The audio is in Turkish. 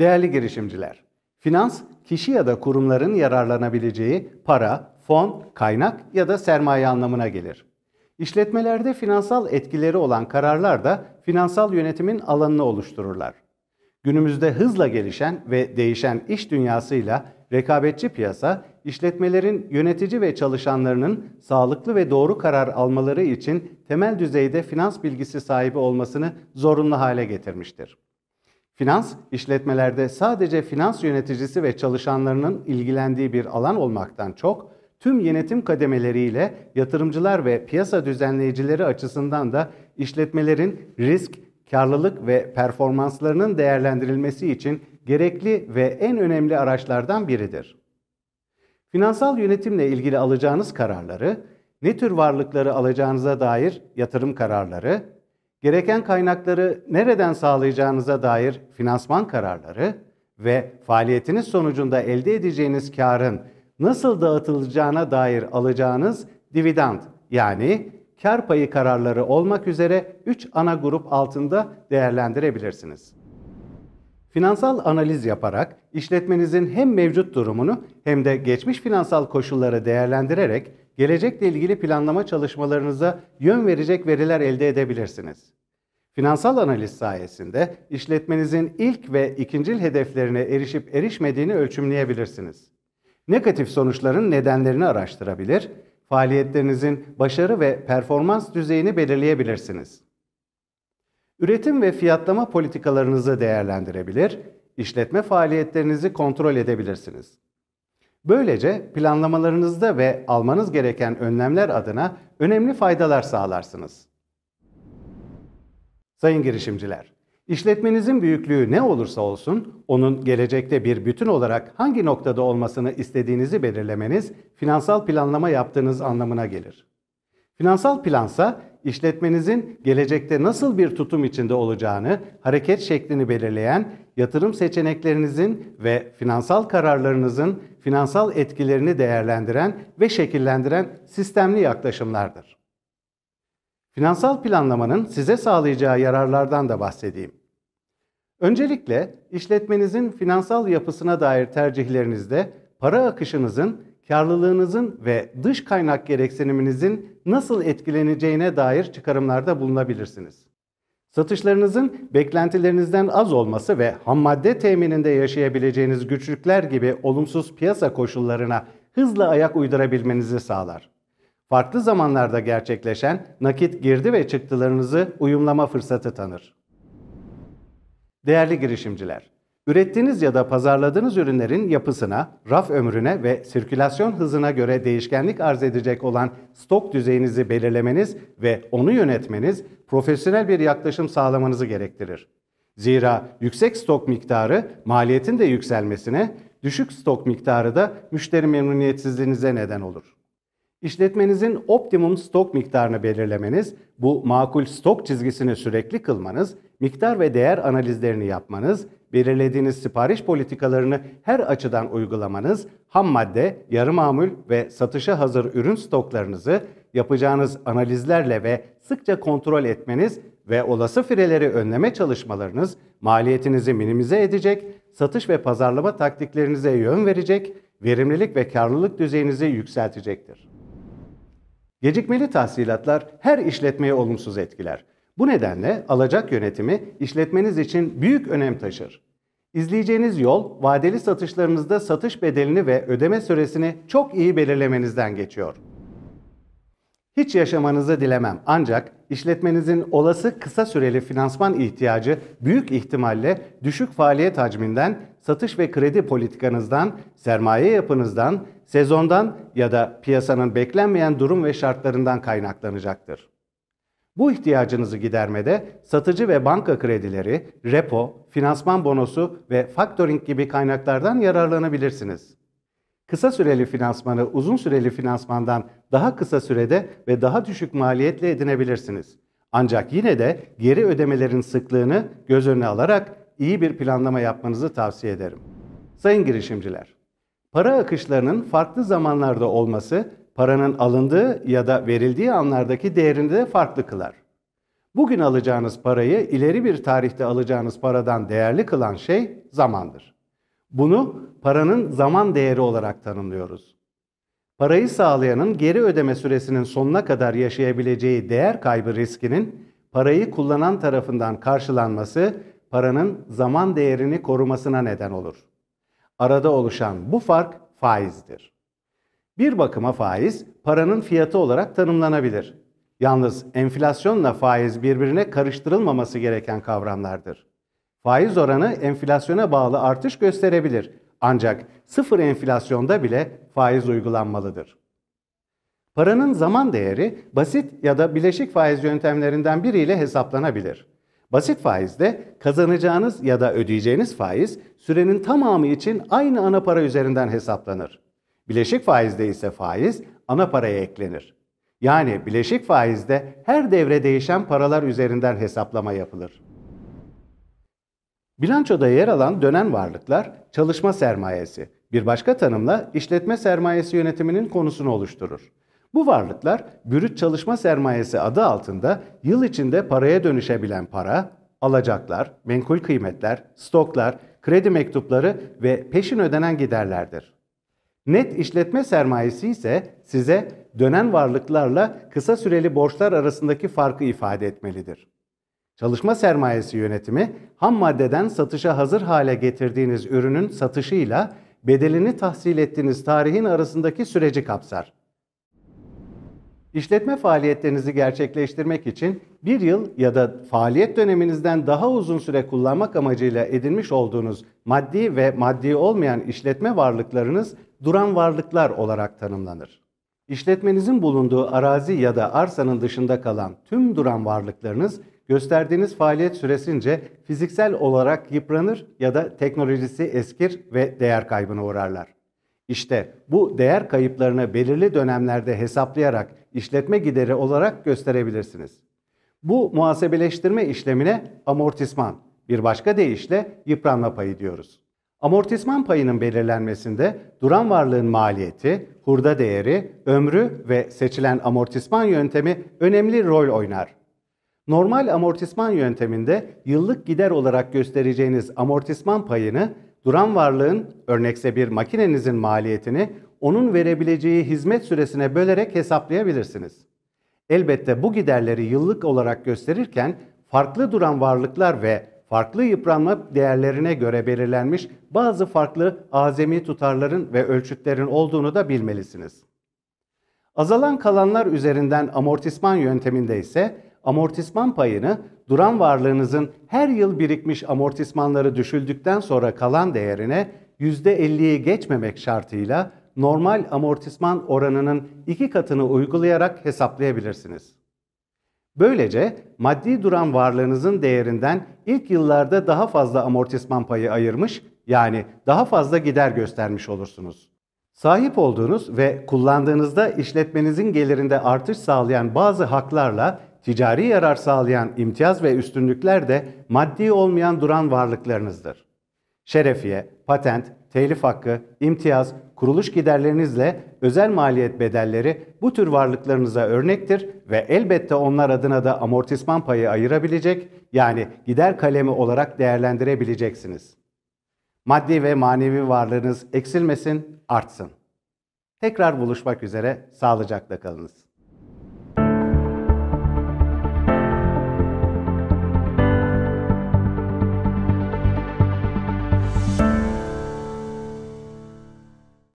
Değerli girişimciler, finans kişi ya da kurumların yararlanabileceği para, fon, kaynak ya da sermaye anlamına gelir. İşletmelerde finansal etkileri olan kararlar da finansal yönetimin alanını oluştururlar. Günümüzde hızla gelişen ve değişen iş dünyasıyla rekabetçi piyasa, işletmelerin yönetici ve çalışanlarının sağlıklı ve doğru karar almaları için temel düzeyde finans bilgisi sahibi olmasını zorunlu hale getirmiştir. Finans, işletmelerde sadece finans yöneticisi ve çalışanlarının ilgilendiği bir alan olmaktan çok, tüm yönetim kademeleriyle yatırımcılar ve piyasa düzenleyicileri açısından da işletmelerin risk, karlılık ve performanslarının değerlendirilmesi için gerekli ve en önemli araçlardan biridir. Finansal yönetimle ilgili alacağınız kararları, ne tür varlıkları alacağınıza dair yatırım kararları, gereken kaynakları nereden sağlayacağınıza dair finansman kararları ve faaliyetiniz sonucunda elde edeceğiniz karın nasıl dağıtılacağına dair alacağınız dividend yani kar payı kararları olmak üzere 3 ana grup altında değerlendirebilirsiniz. Finansal analiz yaparak işletmenizin hem mevcut durumunu hem de geçmiş finansal koşulları değerlendirerek gelecekle ilgili planlama çalışmalarınıza yön verecek veriler elde edebilirsiniz. Finansal analiz sayesinde işletmenizin ilk ve ikincil hedeflerine erişip erişmediğini ölçümleyebilirsiniz. Negatif sonuçların nedenlerini araştırabilir, faaliyetlerinizin başarı ve performans düzeyini belirleyebilirsiniz. Üretim ve fiyatlama politikalarınızı değerlendirebilir, işletme faaliyetlerinizi kontrol edebilirsiniz. Böylece planlamalarınızda ve almanız gereken önlemler adına önemli faydalar sağlarsınız. Sayın girişimciler, işletmenizin büyüklüğü ne olursa olsun, onun gelecekte bir bütün olarak hangi noktada olmasını istediğinizi belirlemeniz finansal planlama yaptığınız anlamına gelir. Finansal plansa işletmenizin gelecekte nasıl bir tutum içinde olacağını, hareket şeklini belirleyen yatırım seçeneklerinizin ve finansal kararlarınızın finansal etkilerini değerlendiren ve şekillendiren sistemli yaklaşımlardır. Finansal planlamanın size sağlayacağı yararlardan da bahsedeyim. Öncelikle işletmenizin finansal yapısına dair tercihlerinizde para akışınızın karlılığınızın ve dış kaynak gereksiniminizin nasıl etkileneceğine dair çıkarımlarda bulunabilirsiniz. Satışlarınızın beklentilerinizden az olması ve ham madde temininde yaşayabileceğiniz güçlükler gibi olumsuz piyasa koşullarına hızla ayak uydurabilmenizi sağlar. Farklı zamanlarda gerçekleşen nakit girdi ve çıktılarınızı uyumlama fırsatı tanır. Değerli girişimciler, Ürettiğiniz ya da pazarladığınız ürünlerin yapısına, raf ömrüne ve sirkülasyon hızına göre değişkenlik arz edecek olan stok düzeyinizi belirlemeniz ve onu yönetmeniz profesyonel bir yaklaşım sağlamanızı gerektirir. Zira yüksek stok miktarı maliyetin de yükselmesine, düşük stok miktarı da müşteri memnuniyetsizliğinize neden olur. İşletmenizin optimum stok miktarını belirlemeniz, bu makul stok çizgisini sürekli kılmanız, miktar ve değer analizlerini yapmanız belirlediğiniz sipariş politikalarını her açıdan uygulamanız, ham madde, yarı mamul ve satışa hazır ürün stoklarınızı yapacağınız analizlerle ve sıkça kontrol etmeniz ve olası fireleri önleme çalışmalarınız maliyetinizi minimize edecek, satış ve pazarlama taktiklerinize yön verecek, verimlilik ve karlılık düzeyinizi yükseltecektir. Gecikmeli tahsilatlar her işletmeyi olumsuz etkiler. Bu nedenle alacak yönetimi işletmeniz için büyük önem taşır. İzleyeceğiniz yol vadeli satışlarınızda satış bedelini ve ödeme süresini çok iyi belirlemenizden geçiyor. Hiç yaşamanızı dilemem ancak işletmenizin olası kısa süreli finansman ihtiyacı büyük ihtimalle düşük faaliyet hacminden, satış ve kredi politikanızdan, sermaye yapınızdan, sezondan ya da piyasanın beklenmeyen durum ve şartlarından kaynaklanacaktır. Bu ihtiyacınızı gidermede satıcı ve banka kredileri, repo, finansman bonosu ve factoring gibi kaynaklardan yararlanabilirsiniz. Kısa süreli finansmanı uzun süreli finansmandan daha kısa sürede ve daha düşük maliyetle edinebilirsiniz. Ancak yine de geri ödemelerin sıklığını göz önüne alarak iyi bir planlama yapmanızı tavsiye ederim. Sayın girişimciler, para akışlarının farklı zamanlarda olması paranın alındığı ya da verildiği anlardaki değerini de farklı kılar. Bugün alacağınız parayı ileri bir tarihte alacağınız paradan değerli kılan şey zamandır. Bunu paranın zaman değeri olarak tanımlıyoruz. Parayı sağlayanın geri ödeme süresinin sonuna kadar yaşayabileceği değer kaybı riskinin parayı kullanan tarafından karşılanması paranın zaman değerini korumasına neden olur. Arada oluşan bu fark faizdir. Bir bakıma faiz paranın fiyatı olarak tanımlanabilir. Yalnız enflasyonla faiz birbirine karıştırılmaması gereken kavramlardır. Faiz oranı enflasyona bağlı artış gösterebilir ancak sıfır enflasyonda bile faiz uygulanmalıdır. Paranın zaman değeri basit ya da bileşik faiz yöntemlerinden biriyle hesaplanabilir. Basit faizde kazanacağınız ya da ödeyeceğiniz faiz sürenin tamamı için aynı ana para üzerinden hesaplanır. Bileşik faizde ise faiz ana paraya eklenir. Yani bileşik faizde her devre değişen paralar üzerinden hesaplama yapılır. Bilançoda yer alan dönen varlıklar çalışma sermayesi, bir başka tanımla işletme sermayesi yönetiminin konusunu oluşturur. Bu varlıklar bürüt çalışma sermayesi adı altında yıl içinde paraya dönüşebilen para, alacaklar, menkul kıymetler, stoklar, kredi mektupları ve peşin ödenen giderlerdir. Net işletme sermayesi ise size dönen varlıklarla kısa süreli borçlar arasındaki farkı ifade etmelidir. Çalışma sermayesi yönetimi ham maddeden satışa hazır hale getirdiğiniz ürünün satışıyla bedelini tahsil ettiğiniz tarihin arasındaki süreci kapsar. İşletme faaliyetlerinizi gerçekleştirmek için bir yıl ya da faaliyet döneminizden daha uzun süre kullanmak amacıyla edinmiş olduğunuz maddi ve maddi olmayan işletme varlıklarınız duran varlıklar olarak tanımlanır. İşletmenizin bulunduğu arazi ya da arsanın dışında kalan tüm duran varlıklarınız gösterdiğiniz faaliyet süresince fiziksel olarak yıpranır ya da teknolojisi eskir ve değer kaybına uğrarlar. İşte bu değer kayıplarını belirli dönemlerde hesaplayarak işletme gideri olarak gösterebilirsiniz. Bu muhasebeleştirme işlemine amortisman, bir başka deyişle yıpranma payı diyoruz. Amortisman payının belirlenmesinde duran varlığın maliyeti, hurda değeri, ömrü ve seçilen amortisman yöntemi önemli rol oynar. Normal amortisman yönteminde yıllık gider olarak göstereceğiniz amortisman payını duran varlığın örnekse bir makinenizin maliyetini onun verebileceği hizmet süresine bölerek hesaplayabilirsiniz. Elbette bu giderleri yıllık olarak gösterirken farklı duran varlıklar ve farklı yıpranma değerlerine göre belirlenmiş bazı farklı azami tutarların ve ölçütlerin olduğunu da bilmelisiniz. Azalan kalanlar üzerinden amortisman yönteminde ise amortisman payını duran varlığınızın her yıl birikmiş amortismanları düşüldükten sonra kalan değerine %50'yi geçmemek şartıyla normal amortisman oranının iki katını uygulayarak hesaplayabilirsiniz. Böylece maddi duran varlığınızın değerinden ilk yıllarda daha fazla amortisman payı ayırmış yani daha fazla gider göstermiş olursunuz. Sahip olduğunuz ve kullandığınızda işletmenizin gelirinde artış sağlayan bazı haklarla ticari yarar sağlayan imtiyaz ve üstünlükler de maddi olmayan duran varlıklarınızdır. Şerefiye, patent, telif hakkı, imtiyaz, kuruluş giderlerinizle özel maliyet bedelleri bu tür varlıklarınıza örnektir ve elbette onlar adına da amortisman payı ayırabilecek yani gider kalemi olarak değerlendirebileceksiniz. Maddi ve manevi varlığınız eksilmesin, artsın. Tekrar buluşmak üzere, sağlıcakla kalınız.